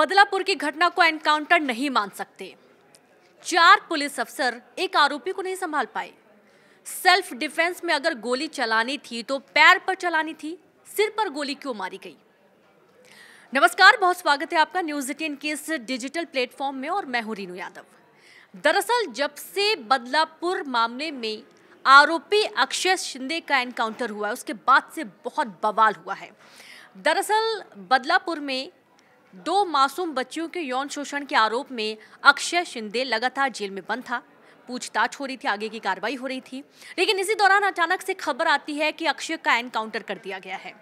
बदलापुर की घटना को एनकाउंटर नहीं मान सकते चार पुलिस अफसर एक आरोपी को नहीं संभाल पाए सेल्फ डिफेंस में अगर गोली चलानी थी तो पैर पर चलानी थी सिर पर गोली क्यों मारी गई नमस्कार बहुत स्वागत है आपका न्यूज एटीन के इस डिजिटल प्लेटफॉर्म में और मैं हूं रीनू यादव दरअसल जब से बदलापुर मामले में आरोपी अक्षय शिंदे का एनकाउंटर हुआ है उसके बाद से बहुत बवाल हुआ है दरअसल बदलापुर में दो मासूम बच्चियों के यौन शोषण के आरोप में अक्षय शिंदे लगातार जेल में बंद था पूछताछ हो रही थी आगे की कार्रवाई हो रही थी लेकिन इसी दौरान अचानक से खबर आती है कि अक्षय का एनकाउंटर कर दिया गया है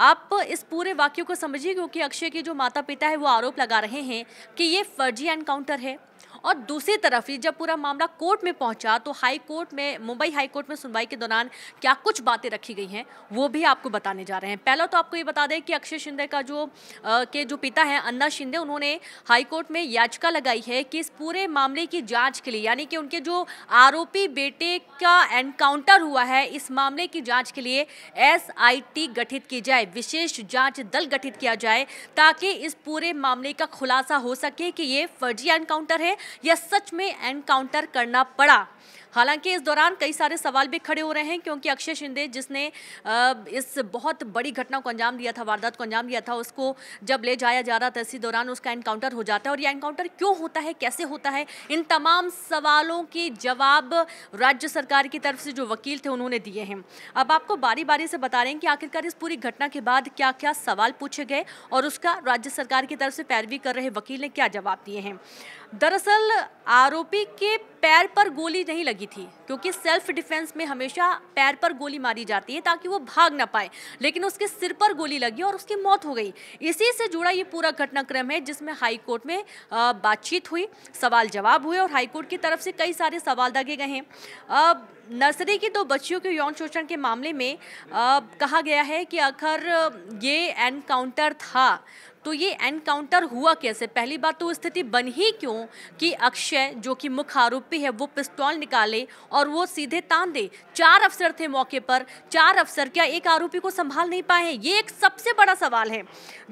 आप इस पूरे वाक्य को समझिए क्योंकि अक्षय के जो माता पिता है वो आरोप लगा रहे हैं कि ये फर्जी एनकाउंटर है और दूसरी तरफ ये जब पूरा मामला कोर्ट में पहुंचा तो हाई कोर्ट में मुंबई हाई कोर्ट में सुनवाई के दौरान क्या कुछ बातें रखी गई हैं वो भी आपको बताने जा रहे हैं पहला तो आपको ये बता दें कि अक्षय शिंदे का जो आ, के जो पिता हैं अन्ना शिंदे उन्होंने हाईकोर्ट में याचिका लगाई है कि इस पूरे मामले की जाँच के लिए यानी कि उनके जो आरोपी बेटे का एनकाउंटर हुआ है इस मामले की जाँच के लिए एस गठित की जाए विशेष जाँच दल गठित किया जाए ताकि इस पूरे मामले का खुलासा हो सके कि ये फर्जी एनकाउंटर है या सच में एनकाउंटर करना पड़ा हालांकि इस दौरान कई सारे सवाल भी खड़े हो रहे हैं क्योंकि अक्षय शिंदे जिसने इस बहुत बड़ी घटना को अंजाम दिया था वारदात को अंजाम दिया था उसको जब ले जाया जा रहा था इसी दौरान उसका एनकाउंटर हो जाता है और यह एनकाउंटर क्यों होता है कैसे होता है इन तमाम सवालों के जवाब राज्य सरकार की तरफ से जो वकील थे उन्होंने दिए हैं अब आपको बारी बारी से बता रहे हैं कि आखिरकार इस पूरी घटना के बाद क्या क्या सवाल पूछे गए और उसका राज्य सरकार की तरफ से पैरवी कर रहे वकील ने क्या जवाब दिए हैं दरअसल आरोपी के पैर पर गोली नहीं लगी लगी थी क्योंकि सेल्फ डिफेंस में हमेशा पैर पर गोली मारी जाती है ताकि वो भाग ना पाए लेकिन उसके सिर पर गोली लगी और उसकी मौत हो गई इसी से जुड़ा ये पूरा घटनाक्रम है जिसमें हाईकोर्ट में बातचीत हुई सवाल जवाब हुए और हाईकोर्ट की तरफ से कई सारे सवाल दागे गए हैं अब नर्सरी की दो बच्चियों के यौन शोषण के मामले में आ, कहा गया है कि आखिर ये एनकाउंटर था तो ये एनकाउंटर हुआ कैसे पहली बात तो स्थिति बन ही क्यों कि अक्षय जो कि मुख्य आरोपी है वो पिस्तौल निकाले और वो सीधे तान दे चार अफसर थे मौके पर चार अफसर क्या एक आरोपी को संभाल नहीं पाए हैं ये एक सबसे बड़ा सवाल है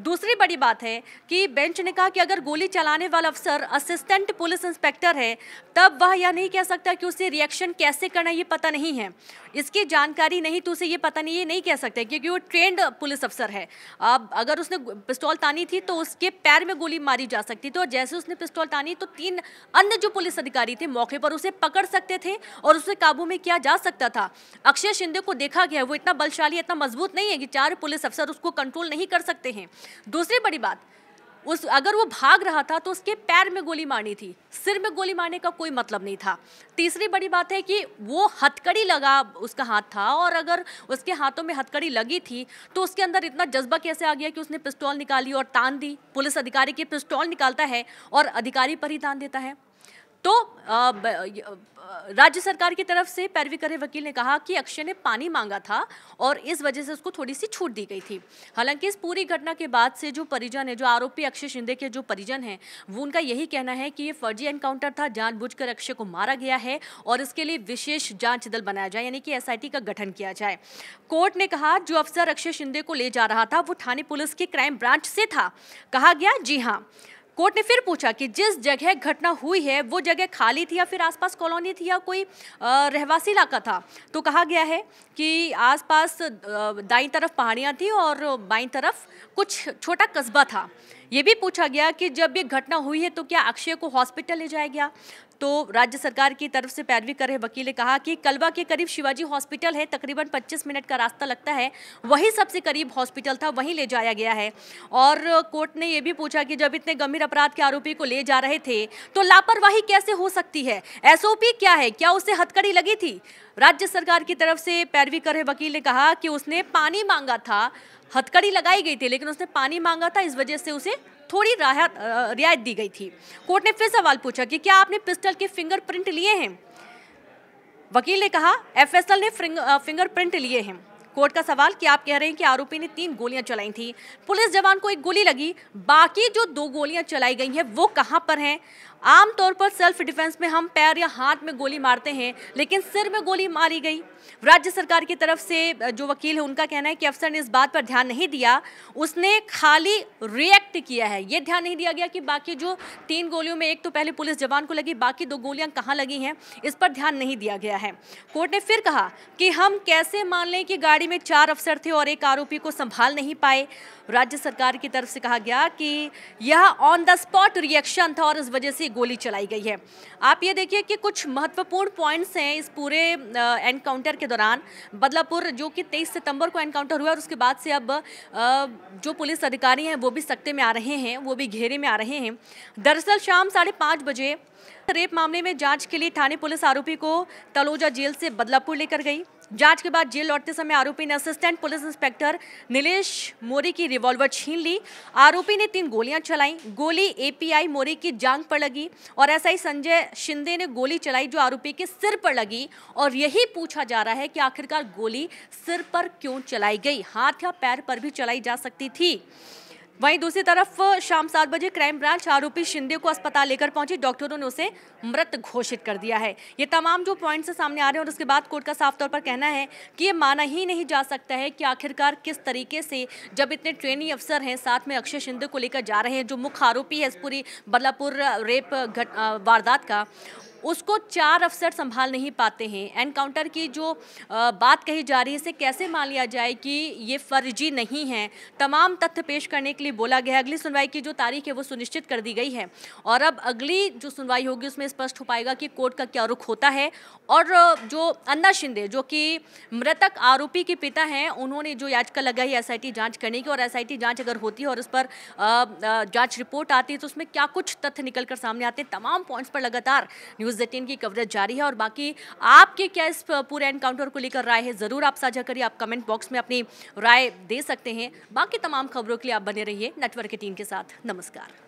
दूसरी बड़ी बात है कि बेंच ने कहा कि अगर गोली चलाने वाला अफसर असिस्टेंट पुलिस इंस्पेक्टर है तब वह यह नहीं कह सकता कि उसे रिएक्शन कैसे करना ये पता नहीं है इसकी जानकारी नहीं तो उसे ये पता नहीं ये नहीं कह सकते क्योंकि वो ट्रेंड पुलिस अफसर है अब अगर उसने पिस्तौल ताने तानी थी तो उसके पैर में गोली मारी जा सकती थी और जैसे उसने पिस्तौल तानी तो तीन अन्य जो पुलिस अधिकारी थे मौके पर उसे पकड़ सकते थे और उसे काबू में किया जा सकता था अक्षय शिंदे को देखा गया वो इतना बलशाली इतना मजबूत नहीं है कि चार पुलिस अफसर उसको कंट्रोल नहीं कर सकते हैं दूसरी बड़ी बात उस अगर वो भाग रहा था तो उसके पैर में गोली मारनी थी सिर में गोली मारने का कोई मतलब नहीं था तीसरी बड़ी बात है कि वो हथकड़ी लगा उसका हाथ था और अगर उसके हाथों में हथकड़ी लगी थी तो उसके अंदर इतना जज्बा कैसे आ गया कि उसने पिस्टॉल निकाली और तान दी पुलिस अधिकारी की पिस्टॉल निकालता है और अधिकारी पर ही तान देता है तो राज्य सरकार की तरफ से पैरवी करे वकील ने कहा कि अक्षय ने पानी मांगा था और इस वजह से उसको थोड़ी सी छूट दी गई थी हालांकि इस पूरी घटना के बाद से जो परिजन है जो आरोपी अक्षय शिंदे के जो परिजन हैं वो उनका यही कहना है कि ये फर्जी एनकाउंटर था जानबूझकर अक्षय को मारा गया है और इसके लिए विशेष जाँच दल बनाया जाए यानी कि एस का गठन किया जाए कोर्ट ने कहा जो अफसर अक्षय शिंदे को ले जा रहा था वो थाने पुलिस के क्राइम ब्रांच से था कहा गया जी हाँ कोर्ट ने फिर पूछा कि जिस जगह घटना हुई है वो जगह खाली थी या फिर आसपास कॉलोनी थी या कोई रहवासी इलाका था तो कहा गया है कि आसपास दाई तरफ पहाड़ियाँ थी और बाई तरफ कुछ छोटा कस्बा था ये भी पूछा गया कि जब ये घटना हुई है तो क्या अक्षय को हॉस्पिटल ले जाया गया तो राज्य सरकार की तरफ से पैरवी कर रहे वकील ने कहा कि कलवा के करीब शिवाजी हॉस्पिटल है तकरीबन 25 मिनट का रास्ता लगता है वही सबसे करीब हॉस्पिटल था वहीं ले जाया गया है और कोर्ट ने यह भी पूछा कि जब इतने गंभीर अपराध के आरोपी को ले जा रहे थे तो लापरवाही कैसे हो सकती है एसओपी क्या है क्या उसे हथकड़ी लगी थी राज्य सरकार की तरफ से पैरवी कर रहे वकील ने कहा कि उसने पानी मांगा था हथकड़ी लगाई गई थी लेकिन उसने पानी मांगा था इस वजह से उसे थोड़ी राहत रियायत दी गई थी कोर्ट ने फिर सवाल पूछा कि क्या आपने पिस्टल के फिंगरप्रिंट लिए हैं वकील ने कहा एफएसएल ने फिंगरप्रिंट लिए हैं कोर्ट का सवाल कि आप कह रहे हैं कि आरोपी ने तीन गोलियां चलाई थी पुलिस जवान को एक गोली लगी बाकी जो दो गोलियां चलाई गई हैं वो कहां पर हैं आमतौर पर सेल्फ डिफेंस में हम पैर या हाथ में गोली मारते हैं लेकिन सिर में गोली मारी गई राज्य सरकार की तरफ से जो वकील है उनका कहना है कि अफसर ने इस बात पर ध्यान नहीं दिया उसने खाली रिएक्ट किया है ये ध्यान नहीं दिया गया कि बाकी जो तीन गोलियों में एक तो पहले पुलिस जवान को लगी बाकी दो गोलियां कहाँ लगी हैं इस पर ध्यान नहीं दिया गया है कोर्ट ने फिर कहा कि हम कैसे मान लें कि गाड़ी में चार अफसर थे और एक आरोपी को संभाल नहीं पाए राज्य सरकार की तरफ से कहा गया कि यह ऑन द स्पॉट रिएक्शन था और इस वजह से गोली चलाई गई है आप ये देखिए कि कुछ महत्वपूर्ण पॉइंट्स हैं इस पूरे एनकाउंटर के दौरान बदलापुर जो कि तेईस सितंबर को एनकाउंटर हुआ और उसके बाद से अब जो पुलिस अधिकारी हैं वो भी सख्ते में आ रहे हैं वो भी घेरे में आ रहे हैं दरअसल शाम साढ़े बजे रेप मामले में जांच के लिए थाने पुलिस आरोपी को तलोजा जेल से बदलापुर लेकर गई जांच के बाद जेल लौटते समय आरोपी ने assistant police inspector Nilesh Mori की रिवॉल्वर छीन ली आरोपी ने तीन गोलियां चलाई गोली एपीआई मोरी की जांग पर लगी और एसआई संजय शिंदे ने गोली चलाई जो आरोपी के सिर पर लगी और यही पूछा जा रहा है कि आखिरकार गोली सिर पर क्यों चलाई गई हाथ या पैर पर भी चलाई जा सकती थी वहीं दूसरी तरफ शाम सात बजे क्राइम ब्रांच आरोपी शिंदे को अस्पताल लेकर पहुंची डॉक्टरों ने उसे मृत घोषित कर दिया है ये तमाम जो पॉइंट्स सामने आ रहे हैं और उसके बाद कोर्ट का साफ तौर पर कहना है कि ये माना ही नहीं जा सकता है कि आखिरकार किस तरीके से जब इतने ट्रेनिंग अफसर हैं साथ में अक्षय शिंदे को लेकर जा रहे हैं जो मुख्य आरोपी है इस पूरी बल्लापुर रेप वारदात का उसको चार अफसर संभाल नहीं पाते हैं एनकाउंटर की जो बात कही जा रही है इसे कैसे मान लिया जाए कि ये फर्जी नहीं है तमाम तथ्य पेश करने के लिए बोला गया अगली सुनवाई की जो तारीख है वो सुनिश्चित कर दी गई है और अब अगली जो सुनवाई होगी उसमें स्पष्ट हो पाएगा कि कोर्ट का क्या रुख होता है और जो अन्ना शिंदे जो कि मृतक आरोपी के पिता हैं उन्होंने जो याचिका लगाई एस जांच करने की और एस जांच अगर होती है और उस पर जांच रिपोर्ट आती है तो उसमें क्या कुछ तथ्य निकल कर सामने आते हैं तमाम पॉइंट्स पर लगातार न्यूज़ जेटीएन की कवरेज जारी है और बाकी आपके क्या इस पूरे एनकाउंटर को लेकर राय है ज़रूर आप साझा करिए आप कमेंट बॉक्स में अपनी राय दे सकते हैं बाकी तमाम खबरों के लिए आप बने रहिए नेटवर्क की टीम के साथ नमस्कार